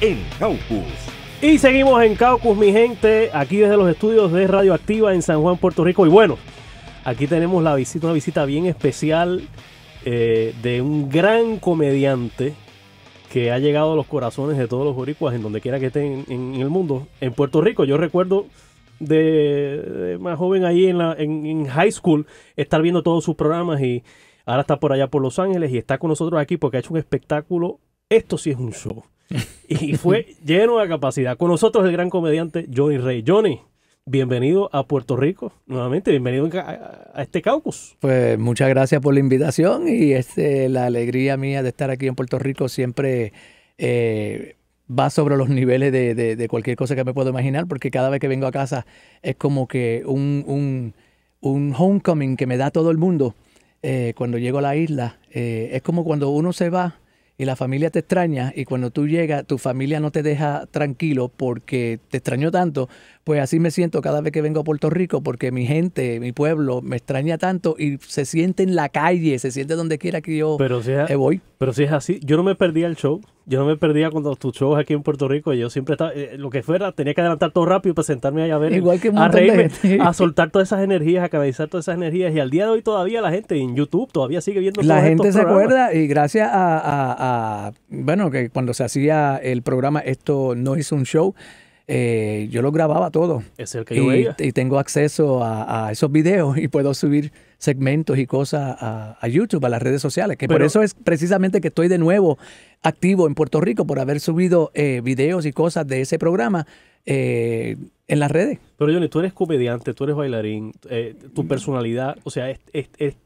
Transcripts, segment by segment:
en Caucus. Y seguimos en Caucus, mi gente, aquí desde los estudios de Radioactiva en San Juan, Puerto Rico. Y bueno, aquí tenemos la visita, una visita bien especial eh, de un gran comediante que ha llegado a los corazones de todos los oricuas en donde quiera que estén en, el mundo. En Puerto Rico, yo recuerdo de, más joven ahí en, la, en high school estar viendo todos sus programas y ahora está por allá por Los Ángeles y está con nosotros aquí porque ha hecho un espectáculo. Esto sí es un show y fue lleno de capacidad. Con nosotros el gran comediante Johnny Rey. Johnny, bienvenido a Puerto Rico nuevamente, bienvenido a, este caucus. Pues muchas gracias por la invitación y este, la alegría mía de estar aquí en Puerto Rico siempre... Eh, va sobre los niveles de, cualquier cosa que me puedo imaginar, porque cada vez que vengo a casa es como que un, homecoming que me da todo el mundo eh, cuando llego a la isla. Eh, es como cuando uno se va y la familia te extraña y cuando tú llegas tu familia no te deja tranquilo porque te extrañó tanto, pues así me siento cada vez que vengo a Puerto Rico porque mi gente, mi pueblo, me extraña tanto y se siente en la calle, se siente donde quiera que yo eh, voy. Pero si es así, yo no me perdía el show. Yo no me perdía cuando tus shows aquí en Puerto Rico. Yo siempre estaba, eh, lo que fuera, tenía que adelantar todo rápido para sentarme ahí a ver. que a reírme, a soltar todas esas energías, a canalizar todas esas energías. Y al día de hoy todavía la gente en YouTube todavía sigue viendo La gente se acuerda y gracias a, bueno, que cuando se hacía el programa Esto no hizo un show eh, yo lo grababa todo. Es el que y, y tengo acceso a, esos videos y puedo subir segmentos y cosas a, YouTube, a las redes sociales. Que por eso es precisamente que estoy de nuevo activo en Puerto Rico por haber subido eh, videos y cosas de ese programa eh, en las redes. Pero Johnny, tú eres comediante, tú eres bailarín, eh, tu personalidad, o sea, es,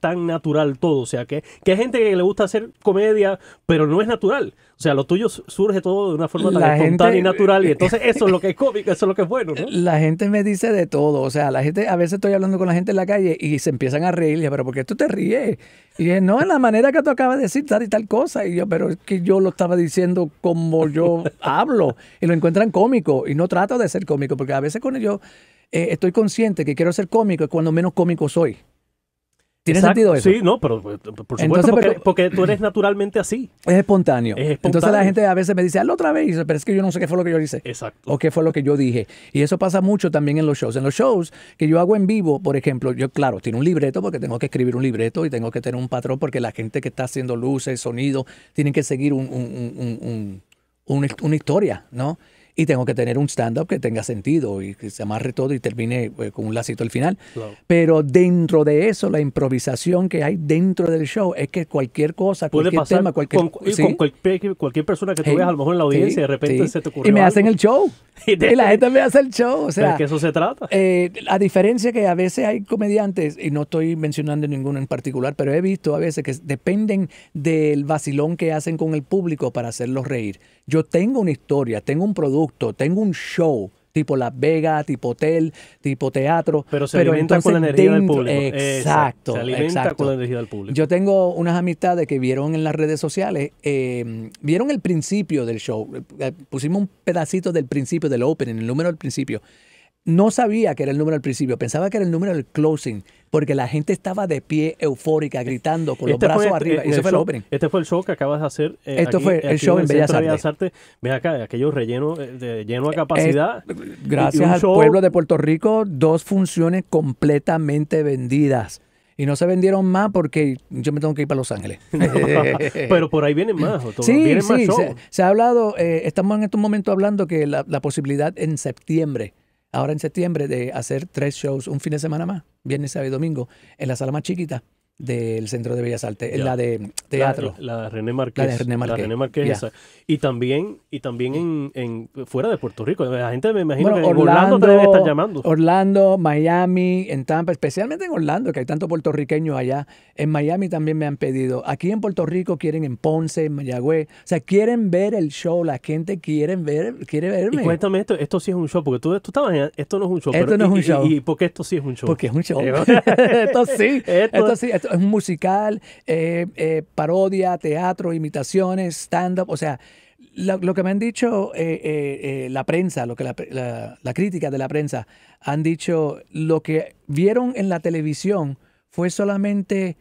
tan natural todo. O sea, que, hay gente que le gusta hacer comedia, pero no es natural. O sea, lo tuyo surge todo de una forma tan espontánea y natural. Y entonces eso es lo que es cómico, eso es lo que es bueno, La gente me dice de todo. O sea, la gente, a veces estoy hablando con la gente en la calle y se empiezan a reír. Y yo, pero ¿por qué tú te ríes? Y no, en la manera que tú acabas de decir tal y tal cosa. Y yo, pero es que yo lo estaba diciendo como yo hablo. Y lo encuentran cómico. Y no trato de ser cómico, porque a veces con ellos eh, estoy consciente que quiero ser cómico y cuando menos cómico soy. ¿Tiene sentido eso? Sí, no, pero pues, por supuesto, Entonces, porque, tú eres naturalmente así. Es espontáneo. Entonces la gente a veces me dice, hazlo otra vez, pero es que yo no sé qué fue lo que yo hice. Exacto. O qué fue lo que yo dije. Y eso pasa mucho también en los shows. En los shows que yo hago en vivo, por ejemplo, yo, claro, tiene un libreto porque tengo que escribir un libreto y tengo que tener un patrón porque la gente que está haciendo luces, sonido, tienen que seguir una historia, ¿no? y tengo que tener un stand-up que tenga sentido y que se amarre todo y termine eh, con un lacito al final. Pero dentro de eso, la improvisación que hay dentro del show es que cualquier cosa, Puede cualquier tema, cualquier... cualquier, persona que tú veas a lo mejor en la audiencia, de repente se te ocurre Y me hacen el show. y la gente me hace el show. O sea, ¿De qué eso se trata? Eh, a diferencia que a veces hay comediantes, y no estoy mencionando ninguno en particular, pero he visto a veces que dependen del vacilón que hacen con el público para hacerlos reír. Yo tengo una historia, tengo un producto tengo un show tipo Las Vegas, tipo hotel, tipo teatro. Pero se alimenta con la energía del público. Exacto. Se alimenta con la energía del público. Yo tengo unas amistades que vieron en las redes sociales, em, vieron el principio del show. Eh, pusimos un pedacito del principio, del opening, el número del principio no sabía que era el número al principio, pensaba que era el número del closing, porque la gente estaba de pie eufórica, gritando, con los este brazos arriba. Y eh, se fue el opening. Este fue el show que acabas de hacer. Eh, Esto fue el show en, Bellas Artes. acá, aquello relleno, eh, de, lleno a capacidad. gracias al pueblo de Puerto Rico, dos funciones completamente vendidas. Y no se vendieron más porque yo me tengo que ir para Los Ángeles. Pero por ahí vienen más. Sí, sí, Se, ha hablado, estamos en estos momentos hablando que la posibilidad en septiembre ahora en septiembre de hacer tres shows, un fin de semana más, viernes, sábado y domingo, en la sala más chiquita del Centro de Bellas Artes, la de teatro. La, de René Marqués. La de René Marqués. Y también, y también en, fuera de Puerto Rico. La gente me imagino que en Orlando te debe llamando. Orlando, Miami, en Tampa, especialmente en Orlando, que hay tanto puertorriqueño allá. En Miami también me han pedido. Aquí en Puerto Rico quieren en Ponce, en Mayagüez. O sea, quieren ver el show. La gente quiere ver, quiere verme. Y cuéntame esto, esto sí es un show, porque tú, tú estabas en, esto no es un show. Esto no es y, un show. Y, por qué esto sí es un show? Porque es un show. esto sí. esto, esto sí. Esto, es un musical, eh, eh, parodia, teatro, imitaciones, stand-up, o sea, lo, que me han dicho eh, la prensa, lo que la, la, crítica de la prensa han dicho, lo que vieron en la televisión fue solamente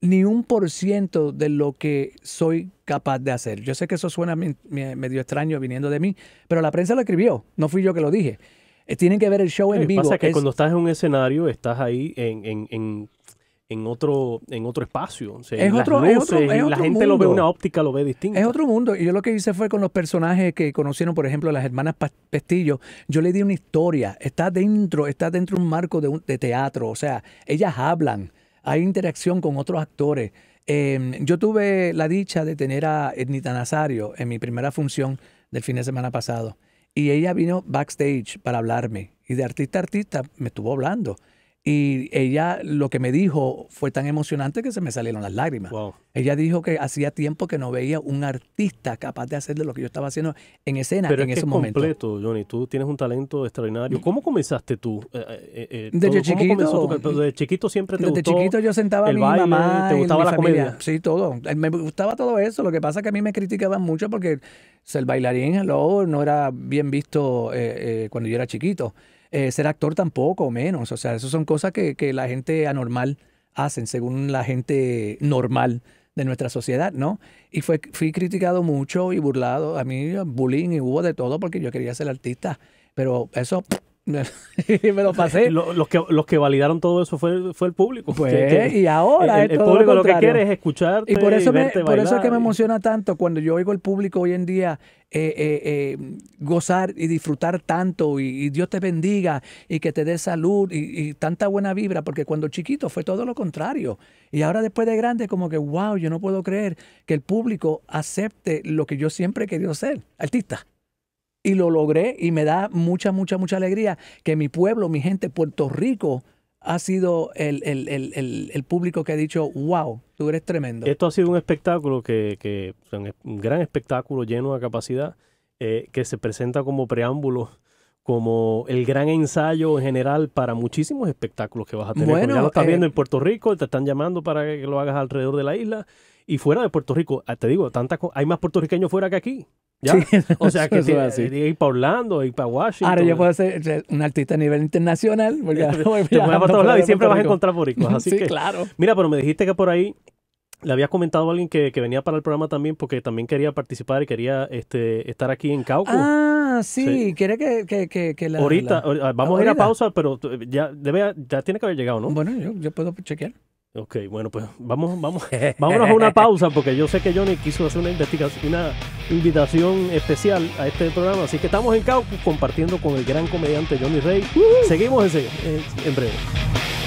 ni un por ciento de lo que soy capaz de hacer. Yo sé que eso suena medio extraño viniendo de mí, pero la prensa lo escribió, no fui yo que lo dije tienen que ver el show en vivo. Lo que pasa es que cuando estás en un escenario, estás ahí en en otro, en otro espacio. es, otro, mundo. la gente lo ve, una óptica lo ve distinto. Es otro mundo. Y yo lo que hice fue con los personajes que conocieron, por ejemplo, las hermanas Pestillo, yo le di una historia. Está dentro, está dentro un marco de, teatro. O sea, ellas hablan, hay interacción con otros actores. Em, yo tuve la dicha de tener a Ednita Nazario en mi primera función del fin de semana pasado. Y ella vino backstage para hablarme. Y de artista a artista me estuvo hablando. Y ella lo que me dijo fue tan emocionante que se me salieron las lágrimas. Ella dijo que hacía tiempo que no veía un artista capaz de hacer lo que yo estaba haciendo en escena Pero en es ese que momento. completo, Johnny. Tú tienes un talento extraordinario. Mm. ¿Cómo comenzaste tú? Eh, eh, eh, eh desde chiquito. desde chiquito siempre te desde chiquito yo sentaba a mi baile, mamá. ¿Te gustaba la comedia? Sí, todo. Eh, me gustaba todo eso. Lo que pasa es que a mí me criticaban mucho porque el bailarín, hello, no era bien visto cuando yo era chiquito. Eh, ser actor tampoco, menos. O sea, eso son cosas que, la gente anormal hacen, según la gente normal de nuestra sociedad, ¿no? Y fue, fui criticado mucho y burlado. A mí bullying y hubo de todo porque yo quería ser artista. Pero eso me lo pasé. los, que, los que validaron todo eso fue, fue el público. Pues, y ahora el, público lo, que quiere es escuchar. Y por eso, por eso es que me emociona tanto cuando yo oigo el público hoy en día eh, eh, eh, gozar y disfrutar tanto y, Dios te bendiga y que te dé salud y, y, tanta buena vibra, porque cuando chiquito fue todo lo contrario. Y ahora después de grande como que, wow, yo no puedo creer que el público acepte lo que yo siempre he querido ser, artista y lo logré y me da mucha, mucha, mucha alegría que mi pueblo, mi gente, Puerto Rico, ha sido el, público que ha dicho, wow, tú eres tremendo. Esto ha sido un espectáculo que, que un gran espectáculo lleno de capacidad, eh, que se presenta como preámbulo como el gran ensayo en general para muchísimos espectáculos que vas a tener. ya lo están eh, viendo en Puerto Rico, te están llamando para que lo hagas alrededor de la isla y fuera de Puerto Rico, ah, te digo, tanta, hay más puertorriqueños fuera que aquí. ¿Ya? Sí, o sea, que ir para Orlando, ir para Washington. Ahora yo puedo ser un artista a nivel internacional. voy a todos lados y siempre vas a encontrar boricuas. Así sí, claro. Mira, pero me dijiste que por ahí le habías comentado a alguien que, venía para el programa también porque también quería participar y quería este, estar aquí en Cauco. Ah, sí, quiere que, que, que, que la, Ahorita, vamos a ir a pausa, pero eh, ya, debe, ya tiene que haber llegado, ¿no? Bueno, yo, yo puedo chequear. Ok, bueno, pues vamos, vamos, vámonos a una pausa porque yo sé que Johnny quiso hacer una investigación, invitación especial a este programa, así que estamos en Caucus compartiendo con el gran comediante Johnny Rey. Seguimos en breve.